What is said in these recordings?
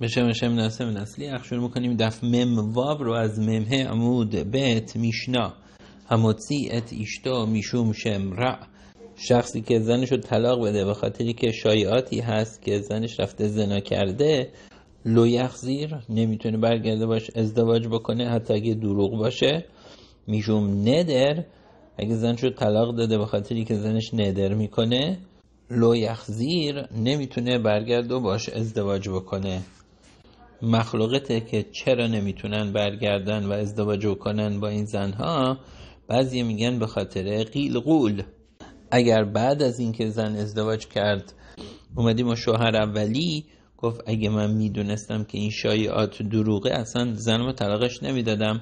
به شم شم ناسم نسلی اخشور میکنیم دف مم واب رو از ممه عمود بیت میشنا هموتسی ات اشتا میشوم را شخصی که زنش رو طلاق بده به خاطری که شایعاتی هست که زنش رفته زنا کرده لویخ زیر نمیتونه برگرده باش ازدواج بکنه حتی اگه دروغ باشه میشوم ندر اگه زن رو طلاق داده به خاطری که زنش ندر میکنه لویخ زیر نمیتونه برگرده باش ازدواج بکنه مخلوقته که چرا نمیتونن برگردن و ازدواج کنن با این زنها بعضی میگن به خاطر قیل قول اگر بعد از اینکه زن ازدواج کرد اومدیم و شوهر اولی گفت اگه من میدونستم که این شایعات دروغه اصلا زنمو طلاقش نمیدادم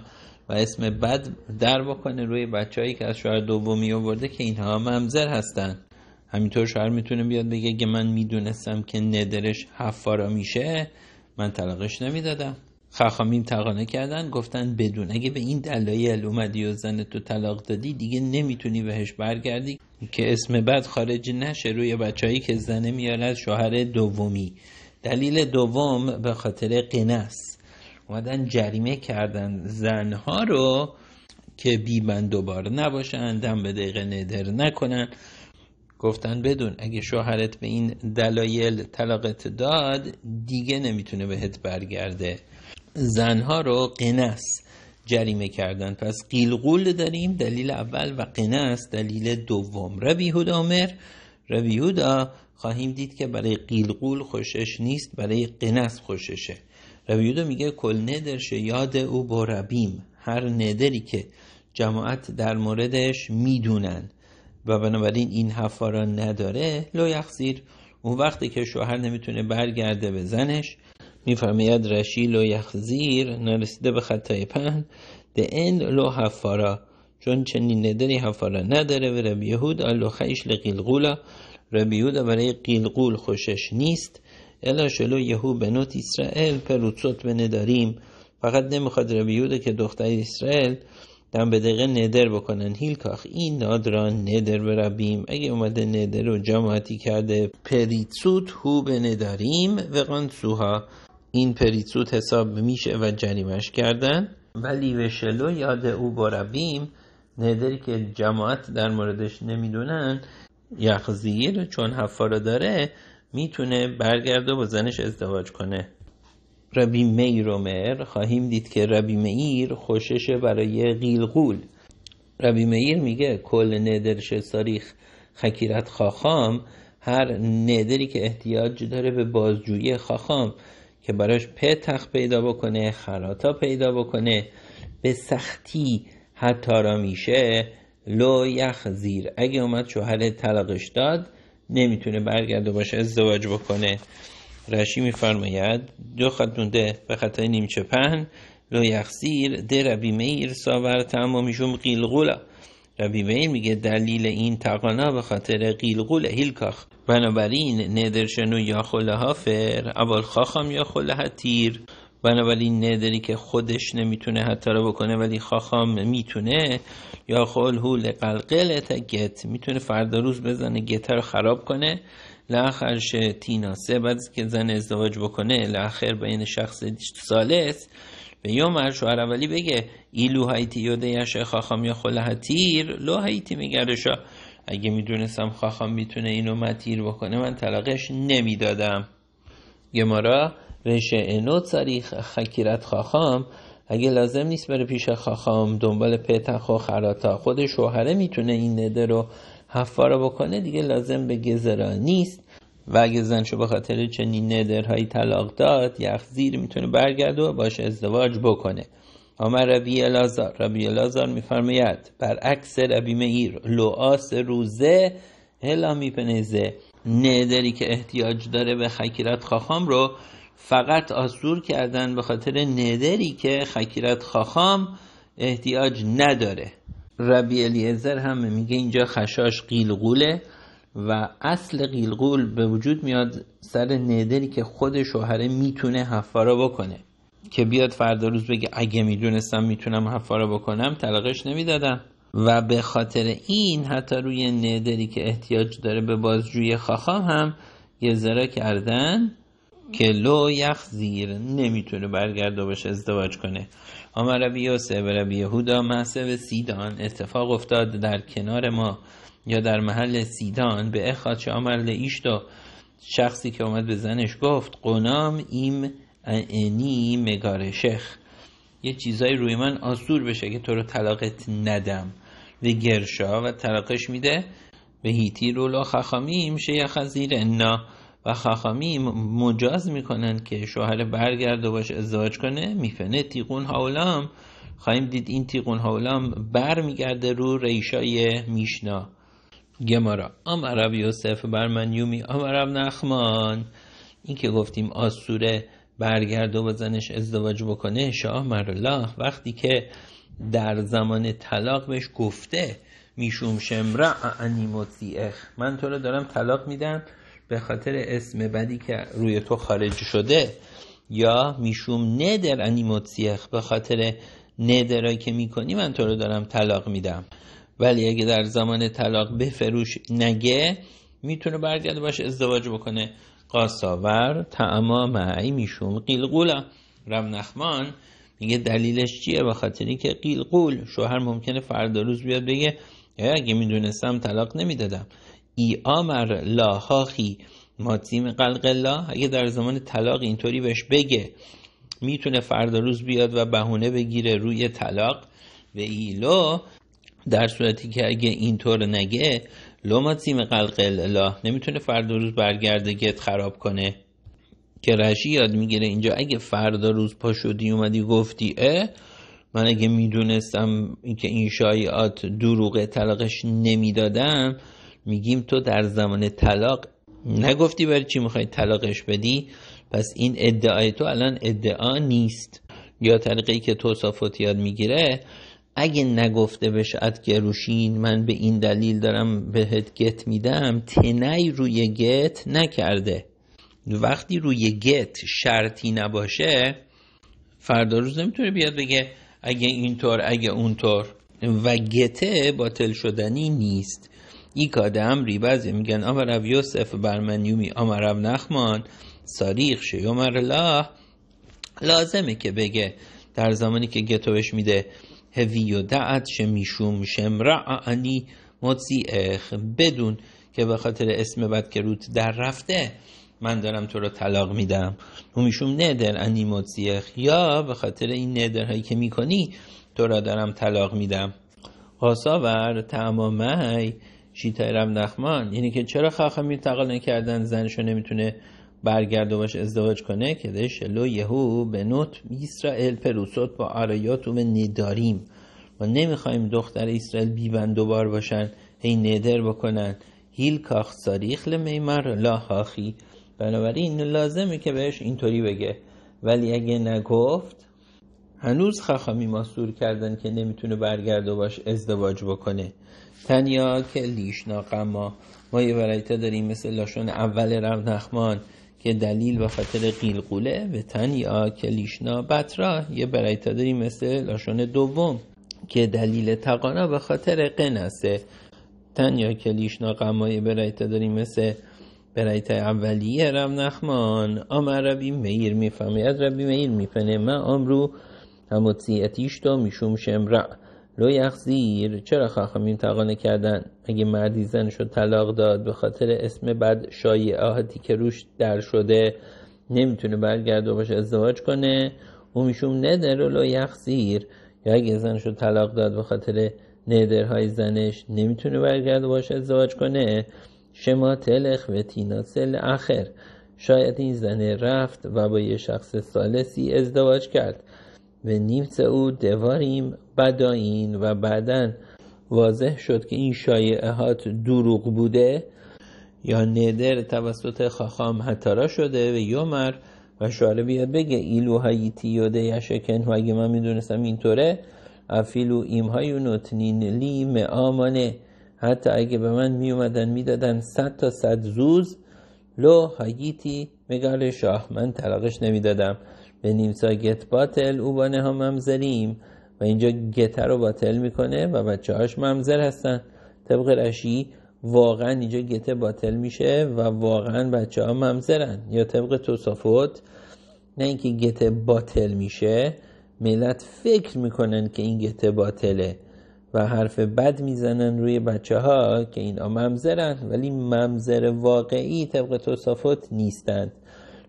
و اسم بد در بکنه روی بچههایی که از شوهر دومی آورده که اینها ممزر هستن همینطور شوهر میتونه بیاد بگه اگه من میدونستم که ندرش حفارا میشه من طلاقش نمیدادم خخامیم تقانه کردن گفتن بدون اگه به این دلایل اومدی و زن تو طلاق دادی دیگه نمیتونی بهش برگردی که اسم بعد خارج نشه روی بچههایی که زنه میارد شوهر دومی دلیل دوم به خاطر قنس اومدن جریمه کردن زنها رو که بیبند دوباره نباشن دم به دقیقه ندر نکنن گفتن بدون اگه شوهرت به این دلایل طلاقت داد دیگه نمیتونه بهت برگرده زنها رو قنس جریمه کردن پس قیلقول داریم دلیل اول و قنس دلیل دوم ربیهود آمر خواهیم دید که برای قیلقول خوشش نیست برای قنس خوششه ربیهودا میگه کل ندرش یاد او ربیم هر ندری که جماعت در موردش میدونن و بنابراین این حرفا نداره لو یخزیر اون وقتی که شوهر نمیتونه برگرده به زنش میفرماید رشی لو یخزیر نرسیده به خطای پهن ده این لو حفارا چون چنین نداری حفارا نداره و ربی یهود آلو خیش لقیلقولا ربی یهود برای قیلقول خوشش نیست الا شلو یهو بنوت اسرائیل پروتسوت به نداریم فقط نمیخواد ربی که دختر اسرائیل دم به دقیقه ندر بکنن هیلکاخ این ناد را ندر برابیم اگه اومده ندر رو جماعتی کرده پریتسوت هو به نداریم و سوها این پریتسوت حساب میشه و جریمش کردن ولی به شلو یاد او برابیم ندری که جماعت در موردش نمیدونن یخزیر چون حفاره داره میتونه برگرده و زنش ازدواج کنه ربی میر و مر خواهیم دید که ربی میر خوشش برای قیلقول ربی میر میگه کل ندرش ساریخ خکیرت خاخام هر ندری که احتیاج داره به بازجویی خاخام که براش پتخ پیدا بکنه خراتا پیدا بکنه به سختی حتی را میشه لو یخ زیر اگه اومد شوهر طلاقش داد نمیتونه برگرده باشه ازدواج بکنه رشی میفرماید دو خط مونده به خطای نیمچه پهن لو یخسیر ده ربی میر ساور تمامیشون قیلغولا ربی میر میگه دلیل این تقانا به خاطر قیلغول هیلکاخ بنابراین ندرشنو یا خله فر اول خاخم یا خله تیر بنابراین ندری که خودش نمیتونه حتی رو بکنه ولی خاخام میتونه یا خل هول قلقل تا گت میتونه فردا روز بزنه گت رو خراب کنه لاخر شه سه بعد که زن ازدواج بکنه لاخر بین شخص سالس به یوم شوهر اولی بگه ایلو هایتی یوده خاخام یا خلهتیر لو هایتی میگرشا اگه میدونستم خاخام میتونه اینو متیر بکنه من طلاقش نمیدادم گمارا رشه اینو تاریخ خکیرت خاخام اگه لازم نیست بره پیش خاخام دنبال پتخ و خراتا خود شوهره میتونه این نده رو حفا بکنه دیگه لازم به گزرا نیست و اگه زنشو به خاطر چنین ندرهایی طلاق داد یخزیر میتونه برگرده و باش ازدواج بکنه اما ربی لازار ربی الازار میفرماید برعکس ربی مئیر لعاس روزه هلا میپنزه ندری که احتیاج داره به خکیرت خاخام رو فقط آسور کردن به خاطر ندری که خکیرت خاخام احتیاج نداره ربی الیزر هم میگه اینجا خشاش قیلقوله و اصل قیلقول به وجود میاد سر ندری که خود شوهره میتونه حفارا بکنه که بیاد فردا روز بگه اگه میدونستم میتونم حفارا بکنم تلقش نمیدادم و به خاطر این حتی روی ندری که احتیاج داره به بازجوی خاخام هم یه کردن که لو یخ زیر نمیتونه و باشه ازدواج کنه اما ربی یوسف و ربی یهودا محسب سیدان اتفاق افتاد در کنار ما یا در محل سیدان به اخاد آمار لیشتا شخصی که اومد به زنش گفت قنام ایم انی مگار شخ یه چیزای روی من آسور بشه که تو رو طلاقت ندم و گرشا و طلاقش میده به هیتی رولا خخامیم شیخ زیر انا و خاخامی مجاز میکنن که شوهر برگرده باش ازدواج کنه میفنه تیغون هاولام خواهیم دید این تیغون هاولام بر میگرده رو ریشای میشنا گمارا ام عرب یوسف بر من یومی ام عرب نخمان این که گفتیم آسوره برگرد و ازدواج بکنه شاه مرالله وقتی که در زمان طلاق بهش گفته میشوم شمره انی اخ من تو رو دارم طلاق میدم به خاطر اسم بدی که روی تو خارج شده یا میشوم ندر انیموتسیخ به خاطر ندرایی که میکنی من تو رو دارم طلاق میدم ولی اگه در زمان طلاق بفروش نگه میتونه برگرده باش ازدواج بکنه قاساور تعما معی میشوم قیلقولا رم نخمان میگه دلیلش چیه به خاطر که قیلقول شوهر ممکنه فردا روز بیاد بگه اگه میدونستم طلاق نمیدادم ای آمر لا هاخی قلق قلقلا اگه در زمان طلاق اینطوری بهش بگه میتونه فردا روز بیاد و بهونه بگیره روی طلاق و ایلو در صورتی که اگه اینطور نگه ماتیم قلقل نمیتونه فردا روز برگرده گت خراب کنه که رشی یاد میگیره اینجا اگه فردا روز پا شدی اومدی گفتی اه من اگه میدونستم که این شایعات دروغه طلاقش نمیدادم میگیم تو در زمان طلاق نگفتی برای چی میخوای طلاقش بدی پس این ادعای تو الان ادعا نیست یا طریقی که توصافات یاد میگیره اگه نگفته بشه گروشین من به این دلیل دارم بهت گت میدم تنی روی گت نکرده وقتی روی گت شرطی نباشه فردا روز نمیتونه بیاد بگه اگه اینطور اگه اونطور و گته باطل شدنی نیست ایکاده ری بعضی میگن امرو یوسف بر من یومی نخمان ساریخ شیومر الله لازمه که بگه در زمانی که گتوش میده هوی و دعت شمیشوم آنی اخ بدون که به خاطر اسم بد که روت در رفته من دارم تو رو طلاق میدم اومیشوم ندر انی اخ یا به خاطر این ندرهایی که میکنی تو را دارم طلاق میدم قاساور تمامه شیطای نخمان یعنی که چرا خاخه تقال نکردن زنشو نمیتونه برگرد و باش ازدواج کنه که ده شلو یهو به نوت اسرائیل پروسوت با آرایات و نداریم ما نمیخوایم دختر اسرائیل بیبند دوبار باشن هی ندر بکنن هیل کاخ ساریخ لمیمر لا خاخی بنابراین لازمه که بهش اینطوری بگه ولی اگه نگفت هنوز می ماسور کردن که نمیتونه برگرد و باش ازدواج بکنه تنیا لیشنا قما ما یه ورایتا داریم مثل لاشون اول رب نخمان که دلیل و خاطر قیلقوله و تنیا کلیشنا بطرا یه برایتا داریم مثل لاشون دوم که دلیل تقانا به خاطر قنسه تنیا کلیشنا یه برایتا داریم مثل برایته اولیه رب نخمان آمر ربی میر میفهمید ربی میر میفنه من امرو هموتسیتیش تو میشوم شمره لو اخزیر چرا خاخمیم تقانه کردن اگه مردی زنشو طلاق داد به خاطر اسم بد شایعاتی که روش در شده نمیتونه برگرد و باشه ازدواج کنه اومیشون میشون ندر و لو اخزیر یا اگه زنشو طلاق داد به خاطر ندرهای زنش نمیتونه برگرد و باشه ازدواج کنه شما تلخ و سل اخر شاید این زنه رفت و با یه شخص سالسی ازدواج کرد و نیمت او دواریم بداین و بعدا واضح شد که این شایعهات دروغ بوده یا ندر توسط خاخام حتارا شده و یومر و شعره بیاد بگه ایلو هاییتی یا شکن و اگه من میدونستم اینطوره افیلو های نوتنین لی آمانه حتی اگه به من میومدن میدادن صد تا صد زوز لو هاییتی مگال شاه من طلاقش نمیدادم به نیمسا گت باتل او بانه هم و اینجا گته رو باطل میکنه و بچه هاش ممزر هستن طبق رشی واقعا اینجا گته باطل میشه و واقعا بچه ها ممزرن یا طبق تصافت نه اینکه گته باطل میشه ملت فکر میکنن که این گته باطله و حرف بد میزنن روی بچه ها که اینا ممزرن ولی ممزر واقعی طبق تصافت نیستند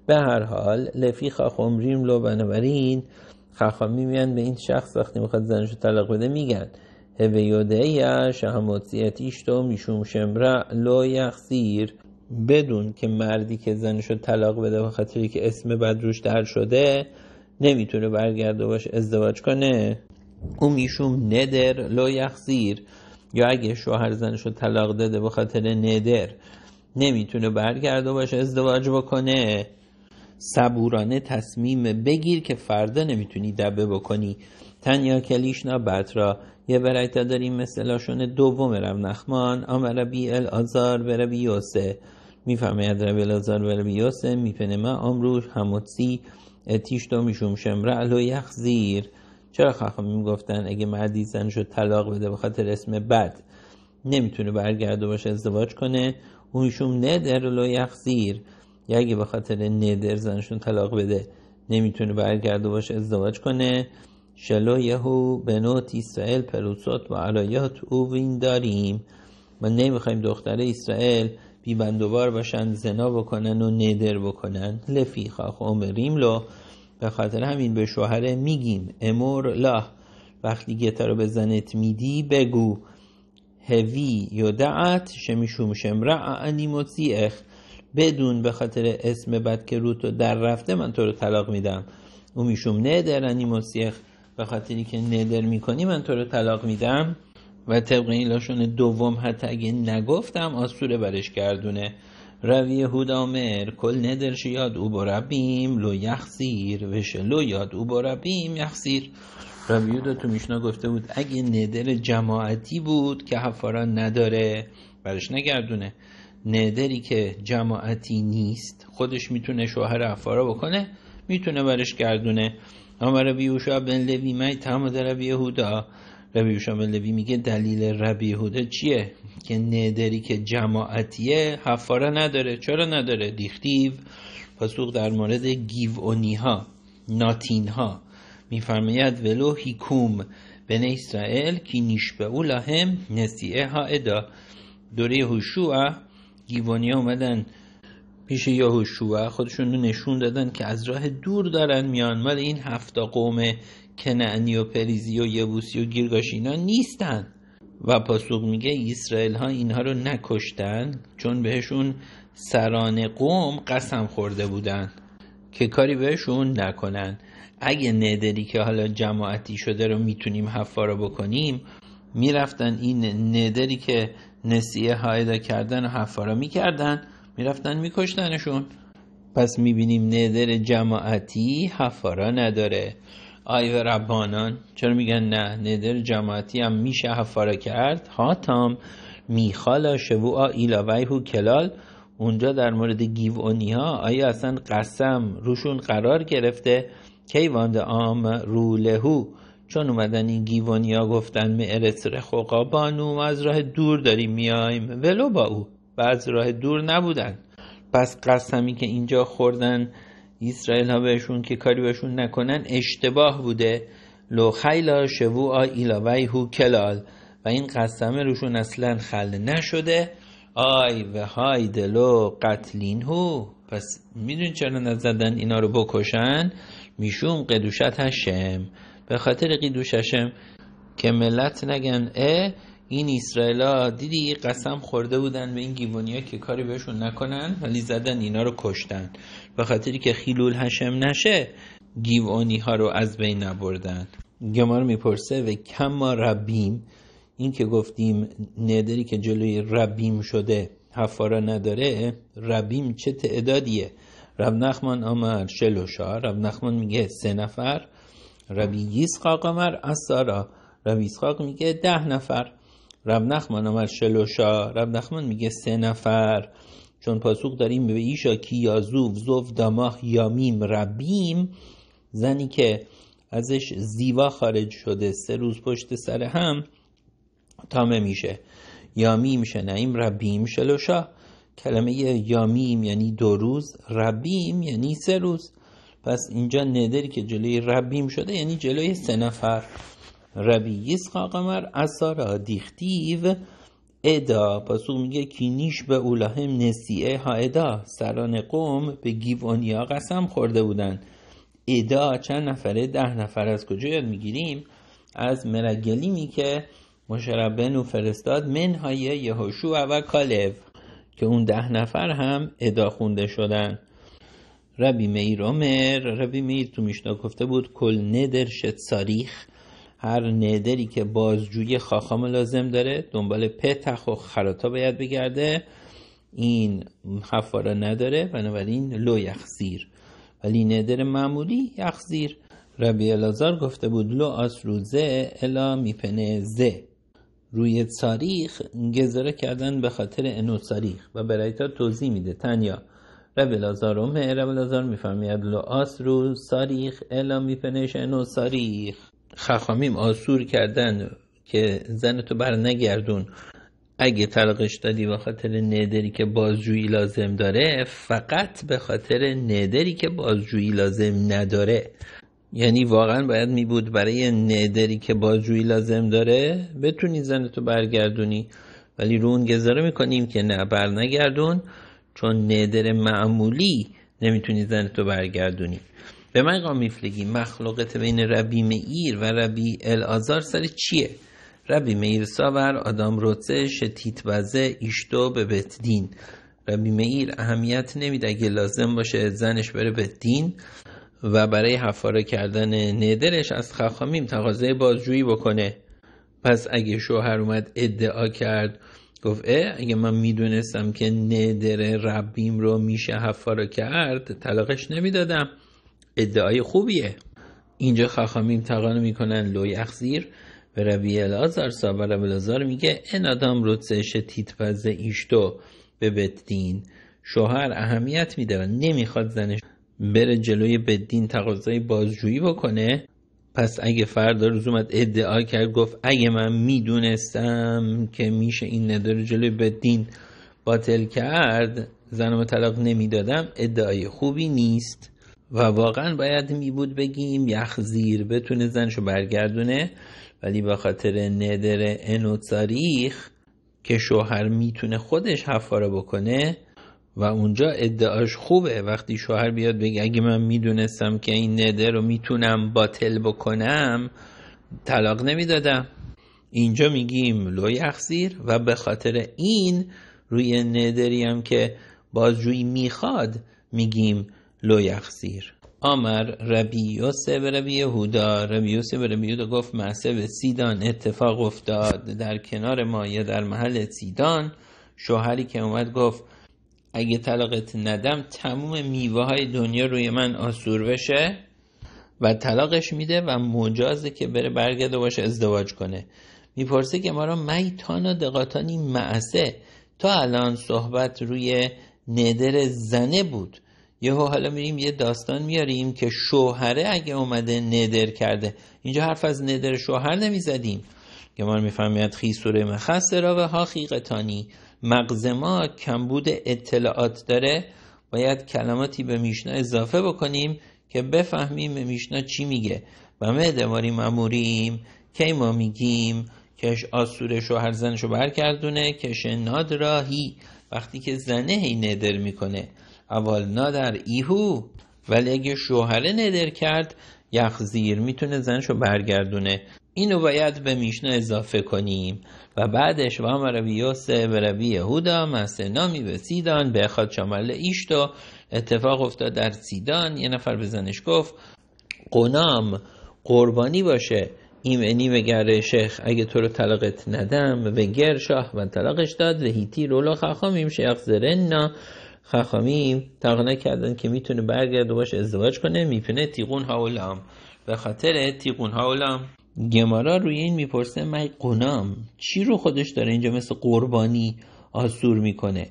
به هر حال لفی خاخمریم لو بنابراین خخامی میان به این شخص وقتی میخواد زنش رو طلاق بده میگن هویوده شهموتیت ایشتو میشوم شمره لا یخزیر بدون که مردی که زنشو رو طلاق بده به خاطری که اسم بد روش در شده نمیتونه برگرده باش ازدواج کنه او میشوم ندر لا یخزیر یا اگه شوهر زنشو رو طلاق داده به خاطر ندر نمیتونه برگرده باشه ازدواج بکنه صبورانه تصمیم بگیر که فردا نمیتونی دبه بکنی تنیا کلیشنا را یه برایتا داریم مثلاشون دوم رو نخمان آمرا بی الازار بر بی یوسه یاد بی الازار بر بی یوسه ما امروش هموتسی تیش دو میشوم شمره یخ زیر چرا خخم میگفتن اگه مردی زنشو طلاق بده بخاطر خاطر اسم بد نمیتونه برگرده باشه ازدواج کنه اونشوم ندر لو زیر یا اگه به خاطر ندر زنشون طلاق بده نمیتونه برگرده باشه ازدواج کنه شلو یهو بنوت اسرائیل پروسوت و علایات وین داریم ما نمیخوایم دختر اسرائیل بی بندوبار باشن زنا بکنن و ندر بکنن لفی خاخ عمریم لو به خاطر همین به شوهره میگیم امور لا وقتی گتا رو به زنت میدی بگو هوی یودعت شمیشوم شمرع انی اخت بدون به خاطر اسم بد که روتو در رفته من تو رو طلاق میدم او میشوم ندر انیموسیخ یعنی به خاطری که ندر میکنی من تو رو طلاق میدم و طبق این لاشون دوم حتی اگه نگفتم آسوره برش گردونه روی آمر کل ندرش یاد او بربیم لو یخسیر وشه لو یاد او بربیم یخسیر رویود تو میشنا گفته بود اگه ندر جماعتی بود که حفاران نداره برش نگردونه نادری که جماعتی نیست خودش میتونه شوهر افارا بکنه میتونه برش گردونه اما ربی اوشا بن لوی می تمام در ربی یهودا ربی بن لوی میگه دلیل ربی چیه که نادری که جماعتیه حفاره نداره چرا نداره دیختیو پاسخ در مورد گیوونی ها ناتین ها میفرماید ولو هیکوم بن اسرائیل کی نیش به او لهم ها ادا دوره هوشوع ها اومدن پیش یهوشوا خودشون رو نشون دادن که از راه دور دارن میان ولی این هفتا قوم کنعنی و پریزی و یبوسی و گیرگاشینا نیستن و پاسوق میگه اسرائیل ها اینها رو نکشتن چون بهشون سران قوم قسم خورده بودن که کاری بهشون نکنن اگه ندری که حالا جماعتی شده رو میتونیم حفا رو بکنیم میرفتن این ندری که نسیه هایدا کردن و حفارا میکردن میرفتن میکشتنشون پس میبینیم ندر جماعتی حفارا نداره آیو ربانان چرا میگن نه ندر جماعتی هم میشه حفارا کرد هاتام میخالا شبوعا ویهو کلال اونجا در مورد گیوانی ها آیا اصلا قسم روشون قرار گرفته کیواند آم رولهو چون اومدن این گیوانیا گفتن معرس رخوقا بانو ما از راه دور داریم میایم ولو با او و از راه دور نبودن پس قسمی که اینجا خوردن اسرائیل ها بهشون که کاری بهشون نکنن اشتباه بوده لو خیلا آ ایلاوی هو کلال و این قسمه روشون اصلا خل نشده آی و های دلو قتلین هو پس میدون چرا نزدن اینا رو بکشن میشون قدوشت هشم به خاطر هشم که ملت نگن اه این اسرائیلا دیدی قسم خورده بودن به این ها که کاری بهشون نکنن ولی زدن اینا رو کشتن به خاطری که خیلول هشم نشه گیوانی ها رو از بین نبردن گمار میپرسه و کم ما ربیم این که گفتیم نداری که جلوی ربیم شده حفارا نداره ربیم چه تعدادیه رب نخمان آمر شلوشا رب نخمان میگه سه نفر ربی یسقاق امر از سارا ربی میگه ده نفر رب نخمان امر شلوشا رب نخمان میگه سه نفر چون پاسخ داریم به ایشا کی یا زوف زوف داماه یامیم ربیم زنی که ازش زیوا خارج شده سه روز پشت سر هم تامه میشه یامیم شنعیم ربیم شلوشا کلمه یامیم یعنی دو روز ربیم یعنی سه روز پس اینجا ندری که جلوی ربیم شده یعنی جلوی سه نفر ربی قمر اثارا دیختیو ادا پس او میگه کینیش به اولاهم نسیه ها ادا سران قوم به گیوانیا قسم خورده بودن ادا چند نفره ده نفر از کجا یاد میگیریم از مرگلیمی که و فرستاد منهای یهوشو و کالف که اون ده نفر هم ادا خونده شدن ربی میر عمر ربی میر تو میشنا گفته بود کل ندر شد ساریخ هر ندری که بازجوی خاخام لازم داره دنبال پتخ و خراتا باید بگرده این حفاره نداره بنابراین لو یخزیر ولی ندر معمولی یخزیر ربی الازار گفته بود لو آس روزه الا میپنه زه روی تاریخ گذره کردن به خاطر انو تاریخ و تا توضیح میده تنیا رب لازار و مهر رو ساریخ الا میپنشن و ساریخ خخامیم آسور کردن که زن تو بر نگردون اگه طلاقش دادی به خاطر ندری که بازجویی لازم داره فقط به خاطر ندری که بازجویی لازم نداره یعنی واقعا باید می بود برای ندری که بازجویی لازم داره بتونی زن تو برگردونی ولی رو اون میکنیم که نه بر نگردون چون نادر معمولی نمیتونی زن تو برگردونی به من میفلگی مخلوقت بین ربی مئیر و ربی الازار سر چیه؟ ربی مئیر ساور آدم روزه شتیت وزه ایشتو به بتدین ربی مئیر اهمیت نمیده اگه لازم باشه زنش بره بتدین و برای حفاره کردن ندرش از خخامیم تقاضای بازجویی بکنه پس اگه شوهر اومد ادعا کرد گفت اه اگه من میدونستم که ندر ربیم رو میشه حفارا کرد طلاقش نمیدادم ادعای خوبیه اینجا خاخامیم تقانو میکنن لوی اخزیر و ربی الازار و ربی الازار میگه این آدم تیت تیتپز ایشتو به بدین شوهر اهمیت میده و نمیخواد زنش بره جلوی بدین تقاضای بازجویی بکنه پس اگه فردا روز اومد ادعا کرد گفت اگه من میدونستم که میشه این نداره رو جلوی به دین باطل کرد زنم طلاق نمیدادم ادعای خوبی نیست و واقعا باید می بود بگیم یخزیر بتونه زنشو برگردونه ولی به خاطر ندر انو که شوهر میتونه خودش حفاره بکنه و اونجا ادعاش خوبه وقتی شوهر بیاد بگه اگه من میدونستم که این نده رو میتونم باطل بکنم طلاق نمیدادم اینجا میگیم لوی و به خاطر این روی ندری هم که بازجویی میخواد میگیم لوی اخزیر آمر ربیوس به ربی هودا یوسف به ربی گفت محصه به سیدان اتفاق افتاد در کنار ما یا در محل سیدان شوهری که اومد گفت اگه طلاقت ندم تموم میوه های دنیا روی من آسور بشه و طلاقش میده و مجازه که بره برگرده باشه ازدواج کنه میپرسه که ما را و دقاتانی معسه تا الان صحبت روی ندر زنه بود یهو حالا میریم یه داستان میاریم که شوهره اگه اومده ندر کرده اینجا حرف از ندر شوهر نمیزدیم که ما میفهمید خی سوره مخص را و ها خیقتانی مغز ما کمبود اطلاعات داره باید کلماتی به میشنا اضافه بکنیم که بفهمیم به میشنا چی میگه و ما ماری مموریم کی ما میگیم کش آسورش شوهر زنشو برگردونه کش ناد راهی وقتی که زنه هی ندر میکنه اول نادر ایهو ولی اگه شوهره ندر کرد یخ زیر میتونه زنشو برگردونه اینو باید به میشنا اضافه کنیم و بعدش و هم روی یوسف و روی یهودا نامی به سیدان به خود شامل ایشتو اتفاق افتاد در سیدان یه نفر به زنش گفت قنام قربانی باشه ایمنی به گره شیخ اگه تو رو طلاقت ندم و گر شاه و طلاقش داد و هیتی رولا خخامیم شیخ زرنا خخامیم تقنه کردن که میتونه برگرد و باش ازدواج کنه میپنه تیغون هاولام به خاطر تیغون هاولام گمارا روی این میپرسه من قنام چی رو خودش داره اینجا مثل قربانی آسور میکنه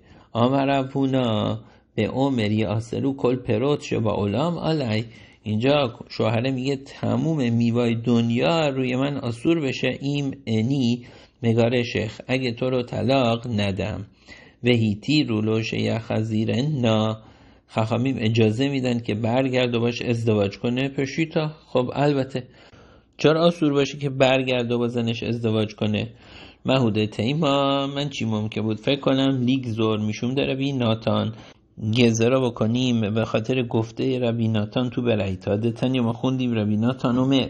پونا به عمری آسرو کل پروت شو با اولام آلای اینجا شوهره میگه تموم میوای دنیا روی من آسور بشه ایم انی مگاره شیخ اگه تو رو طلاق ندم هیتی رولوشه یا خزیرن نا خخامیم اجازه میدن که برگرد و باش ازدواج کنه پشیتا خب البته چرا آسور باشه که برگرد و بزنش ازدواج کنه مهوده تیما من چی ممکن بود فکر کنم لیگ زور میشوم داره ربی ناتان گزه بکنیم به خاطر گفته ربی ناتان تو بلعیتا دتن ما خوندیم ربی ناتان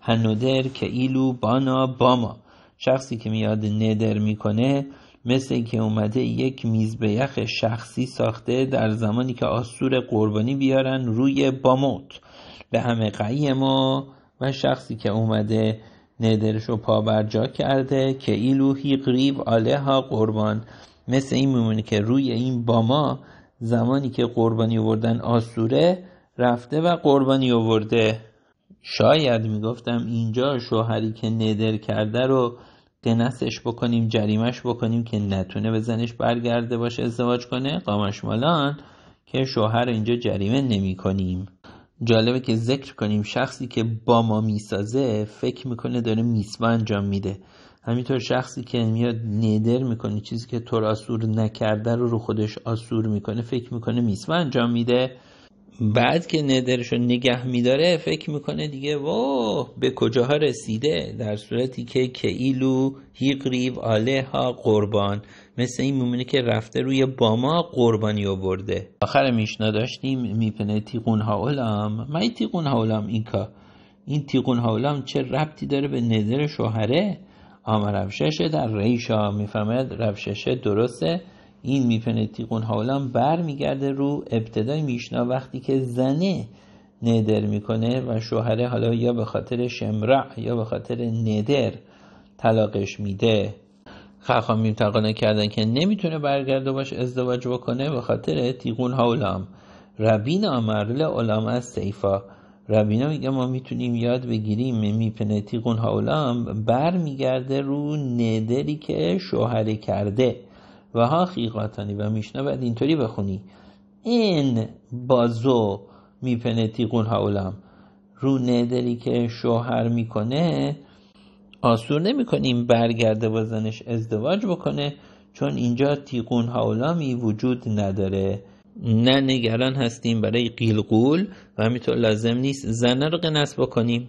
هنودر که ایلو بانا باما شخصی که میاد ندر میکنه مثل که اومده یک میز به یخ شخصی ساخته در زمانی که آسور قربانی بیارن روی باموت به همه قیم و شخصی که اومده ندرش رو جا کرده که ایلوهی قریب ها قربان مثل این میمونه که روی این باما زمانی که قربانی آوردن آسوره رفته و قربانی آورده شاید میگفتم اینجا شوهری که ندر کرده رو قنسش بکنیم جریمش بکنیم که نتونه به زنش برگرده باشه ازدواج کنه قامش مالان که شوهر اینجا جریمه نمی کنیم جالبه که ذکر کنیم شخصی که با ما میسازه فکر میکنه داره میسما انجام میده همینطور شخصی که میاد ندر میکنه چیزی که تو آسور نکرده رو رو خودش آسور میکنه فکر میکنه میسما انجام میده بعد که ندرشو نگه میداره فکر میکنه دیگه و به کجاها رسیده در صورتی که کیلو هیقریو آله قربان مثل این میمونه که رفته روی باما قربانی آورده آخر میشنا داشتیم میپنه تیغون هاولام من تیغون هاولام این این تیغون هاولام چه ربطی داره به ندر شوهره آما روششه در ریشا میفهمد روششه درسته این تیقون هاولام بر میگرده رو ابتدای میشنا وقتی که زنه ندر میکنه و شوهره حالا یا به خاطر شمرع یا به خاطر ندر طلاقش میده خخام میمتقانه کردن که نمیتونه برگرده باش ازدواج بکنه به خاطر تیغون هاولام ربین مرل علام از سیفا ربینا میگه ما میتونیم یاد بگیریم میپنه تیغون هاولام بر میگرده رو ندری که شوهره کرده و ها خیقاتانی و بعد اینطوری بخونی این بازو میپنه تیغون هاولم رو ندری که شوهر میکنه آسور نمیکنیم برگرده با ازدواج بکنه چون اینجا تیقون هاولامی وجود نداره نه نگران هستیم برای قیلقول و همینطور لازم نیست زنه رو قنص بکنیم